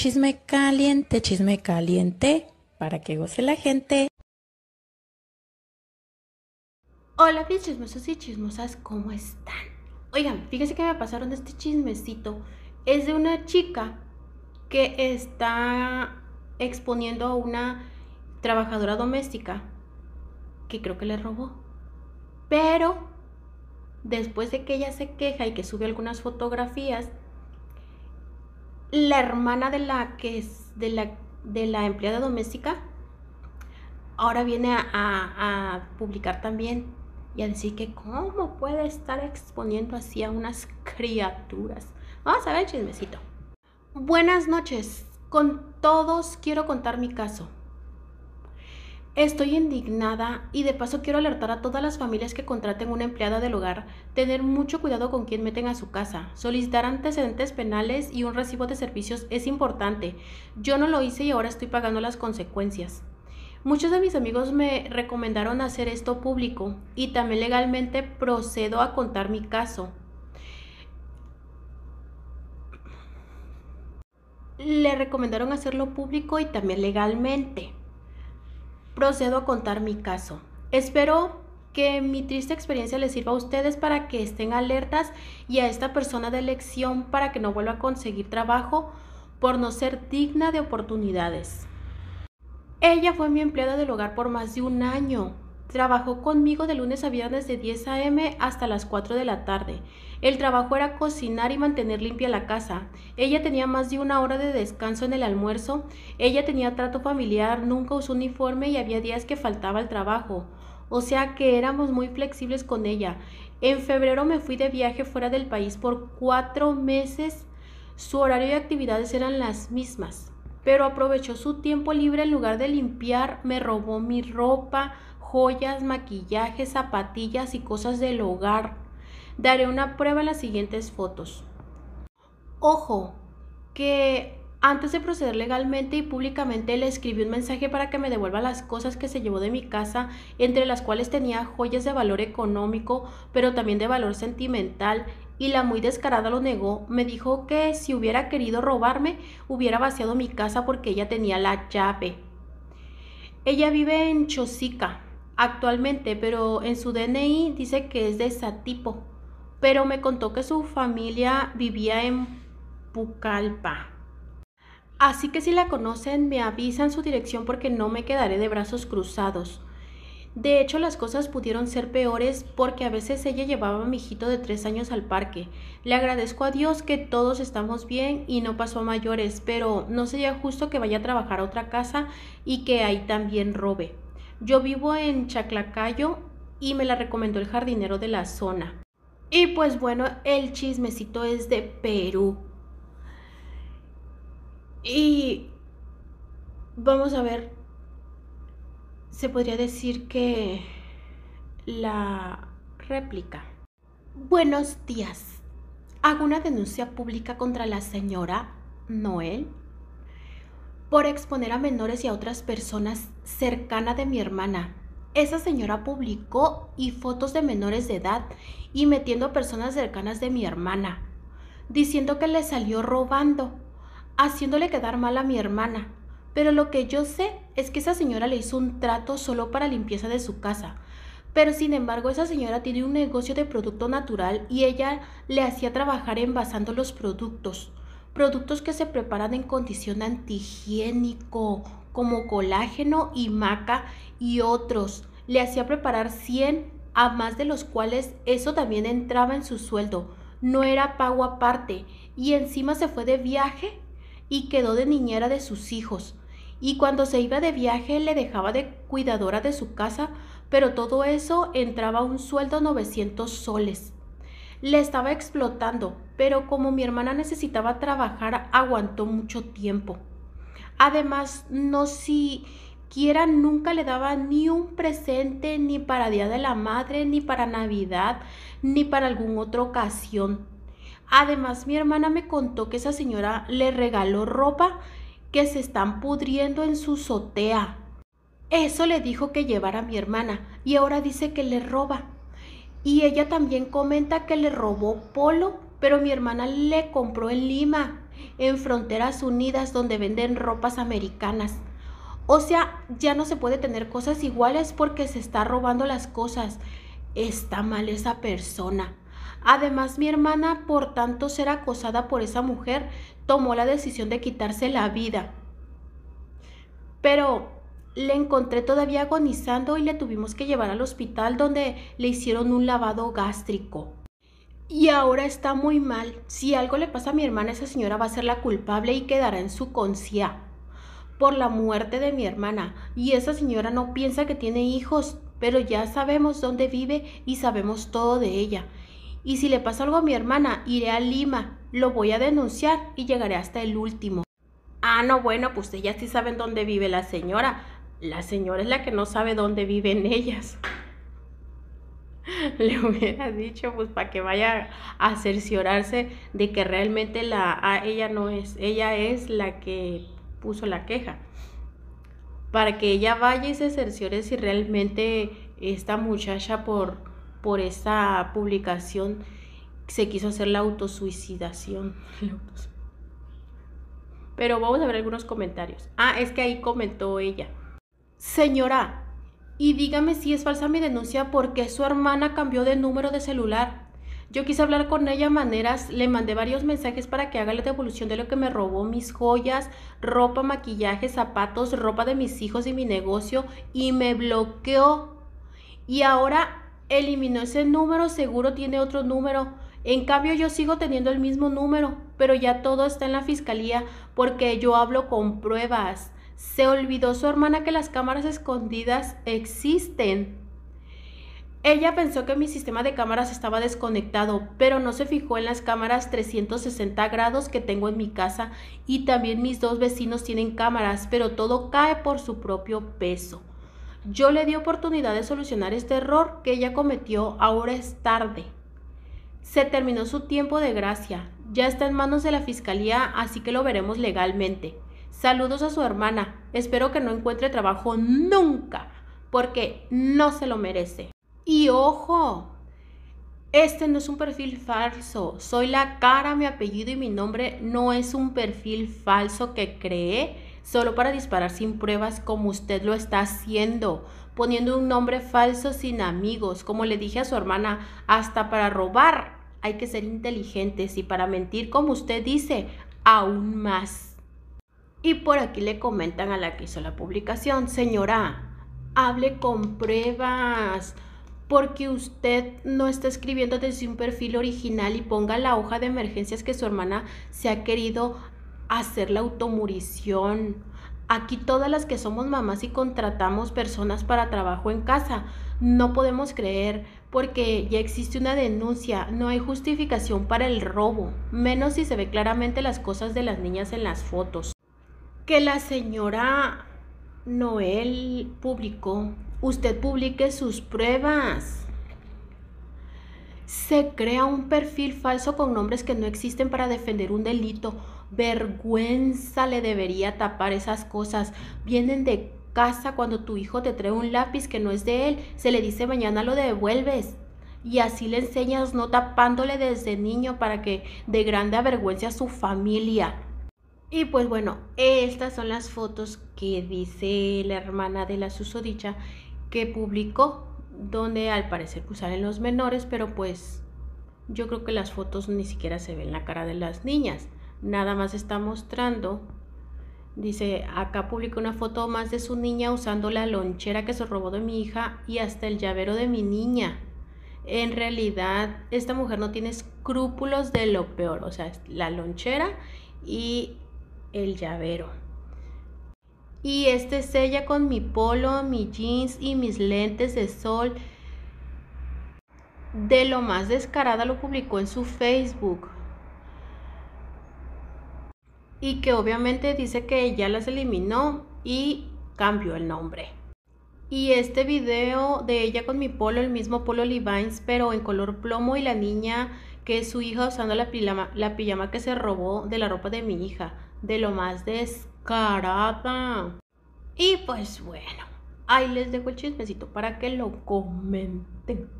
Chisme caliente, chisme caliente, para que goce la gente. Hola, bien chismosos y chismosas, ¿cómo están? Oigan, fíjense que me pasaron de este chismecito. Es de una chica que está exponiendo a una trabajadora doméstica que creo que le robó. Pero después de que ella se queja y que sube algunas fotografías, la hermana de la que es de la, de la empleada doméstica ahora viene a, a, publicar también y a decir que cómo puede estar exponiendo así a unas criaturas. Vamos a ver chismecito. Buenas noches. Con todos quiero contar mi caso. Estoy indignada y de paso quiero alertar a todas las familias que contraten una empleada del hogar, tener mucho cuidado con quién meten a su casa, solicitar antecedentes penales y un recibo de servicios es importante. Yo no lo hice y ahora estoy pagando las consecuencias. Muchos de mis amigos me recomendaron hacer esto público y también legalmente procedo a contar mi caso. Le recomendaron hacerlo público y también legalmente procedo a contar mi caso. Espero que mi triste experiencia les sirva a ustedes para que estén alertas y a esta persona de elección para que no vuelva a conseguir trabajo por no ser digna de oportunidades. Ella fue mi empleada del hogar por más de un año Trabajó conmigo de lunes a viernes de 10 a.m. hasta las 4 de la tarde. El trabajo era cocinar y mantener limpia la casa. Ella tenía más de una hora de descanso en el almuerzo. Ella tenía trato familiar, nunca usó uniforme y había días que faltaba al trabajo. O sea que éramos muy flexibles con ella. En febrero me fui de viaje fuera del país por cuatro meses. Su horario y actividades eran las mismas. Pero aprovechó su tiempo libre en lugar de limpiar, me robó mi ropa, joyas, maquillajes, zapatillas y cosas del hogar. Daré una prueba en las siguientes fotos. Ojo, que antes de proceder legalmente y públicamente le escribí un mensaje para que me devuelva las cosas que se llevó de mi casa, entre las cuales tenía joyas de valor económico, pero también de valor sentimental, y la muy descarada lo negó. Me dijo que si hubiera querido robarme, hubiera vaciado mi casa porque ella tenía la llave. Ella vive en Chosica, actualmente, pero en su DNI dice que es de tipo pero me contó que su familia vivía en Pucalpa. Así que si la conocen, me avisan su dirección porque no me quedaré de brazos cruzados. De hecho, las cosas pudieron ser peores porque a veces ella llevaba a mi hijito de tres años al parque. Le agradezco a Dios que todos estamos bien y no pasó a mayores, pero no sería justo que vaya a trabajar a otra casa y que ahí también robe. Yo vivo en Chaclacayo y me la recomendó el jardinero de la zona. Y pues bueno, el chismecito es de Perú. Y vamos a ver, se podría decir que la réplica. Buenos días. Hago una denuncia pública contra la señora Noel por exponer a menores y a otras personas cercanas de mi hermana. Esa señora publicó y fotos de menores de edad y metiendo a personas cercanas de mi hermana, diciendo que le salió robando, haciéndole quedar mal a mi hermana. Pero lo que yo sé es que esa señora le hizo un trato solo para limpieza de su casa, pero sin embargo esa señora tiene un negocio de producto natural y ella le hacía trabajar envasando los productos productos que se preparan en condición antihigiénico, como colágeno y maca y otros. Le hacía preparar 100 a más de los cuales eso también entraba en su sueldo. No era pago aparte y encima se fue de viaje y quedó de niñera de sus hijos. Y cuando se iba de viaje le dejaba de cuidadora de su casa, pero todo eso entraba a un sueldo 900 soles le estaba explotando, pero como mi hermana necesitaba trabajar, aguantó mucho tiempo. Además, no siquiera nunca le daba ni un presente, ni para Día de la Madre, ni para Navidad, ni para alguna otra ocasión. Además, mi hermana me contó que esa señora le regaló ropa que se están pudriendo en su sotea. Eso le dijo que llevara a mi hermana y ahora dice que le roba. Y ella también comenta que le robó polo, pero mi hermana le compró en Lima, en Fronteras Unidas, donde venden ropas americanas. O sea, ya no se puede tener cosas iguales porque se está robando las cosas. Está mal esa persona. Además, mi hermana, por tanto ser acosada por esa mujer, tomó la decisión de quitarse la vida. Pero le encontré todavía agonizando y le tuvimos que llevar al hospital donde le hicieron un lavado gástrico. Y ahora está muy mal. Si algo le pasa a mi hermana, esa señora va a ser la culpable y quedará en su conciencia por la muerte de mi hermana. Y esa señora no piensa que tiene hijos, pero ya sabemos dónde vive y sabemos todo de ella. Y si le pasa algo a mi hermana, iré a Lima, lo voy a denunciar y llegaré hasta el último. Ah, no, bueno, pues ya sí saben dónde vive la señora. La señora es la que no sabe dónde viven ellas. Le hubiera dicho, pues, para que vaya a cerciorarse de que realmente la, ah, ella no es, ella es la que puso la queja. Para que ella vaya y se cerciore si realmente esta muchacha por, por esta publicación se quiso hacer la autosuicidación. Pero vamos a ver algunos comentarios. Ah, es que ahí comentó ella. Señora, y dígame si es falsa mi denuncia porque su hermana cambió de número de celular. Yo quise hablar con ella maneras, le mandé varios mensajes para que haga la devolución de lo que me robó, mis joyas, ropa, maquillaje, zapatos, ropa de mis hijos y mi negocio, y me bloqueó. Y ahora eliminó ese número, seguro tiene otro número. En cambio yo sigo teniendo el mismo número, pero ya todo está en la fiscalía porque yo hablo con pruebas. Se olvidó su hermana que las cámaras escondidas existen. Ella pensó que mi sistema de cámaras estaba desconectado, pero no se fijó en las cámaras 360 grados que tengo en mi casa y también mis dos vecinos tienen cámaras, pero todo cae por su propio peso. Yo le di oportunidad de solucionar este error que ella cometió, ahora es tarde. Se terminó su tiempo de gracia, ya está en manos de la fiscalía, así que lo veremos legalmente. Saludos a su hermana. Espero que no encuentre trabajo nunca, porque no se lo merece. Y ojo, este no es un perfil falso. Soy la cara, mi apellido y mi nombre no es un perfil falso que cree solo para disparar sin pruebas como usted lo está haciendo, poniendo un nombre falso sin amigos, como le dije a su hermana, hasta para robar hay que ser inteligentes y para mentir como usted dice, aún más. Y por aquí le comentan a la que hizo la publicación, señora, hable con pruebas, porque usted no está escribiendo desde un perfil original y ponga la hoja de emergencias que su hermana se ha querido hacer la automurición. Aquí todas las que somos mamás y contratamos personas para trabajo en casa, no podemos creer porque ya existe una denuncia, no hay justificación para el robo, menos si se ve claramente las cosas de las niñas en las fotos que la señora Noel publicó, usted publique sus pruebas. Se crea un perfil falso con nombres que no existen para defender un delito. Vergüenza le debería tapar esas cosas. Vienen de casa cuando tu hijo te trae un lápiz que no es de él. Se le dice mañana lo devuelves. Y así le enseñas no tapándole desde niño para que de grande avergüenza a su familia. Y pues bueno, estas son las fotos que dice la hermana de la susodicha que publicó, donde al parecer pues los menores, pero pues yo creo que las fotos ni siquiera se ven la cara de las niñas, nada más está mostrando. Dice, acá publicó una foto más de su niña usando la lonchera que se robó de mi hija y hasta el llavero de mi niña. En realidad, esta mujer no tiene escrúpulos de lo peor, o sea, la lonchera y el llavero. Y este ella con mi polo, mi jeans y mis lentes de sol. De lo más descarada lo publicó en su Facebook. Y que obviamente dice que ella las eliminó y cambió el nombre. Y este video de ella con mi polo, el mismo polo Levi's, pero en color plomo y la niña que es su hija usando la la pijama que se robó de la ropa de mi hija de lo más descarada. Y pues bueno, ahí les dejo el chismecito para que lo comenten.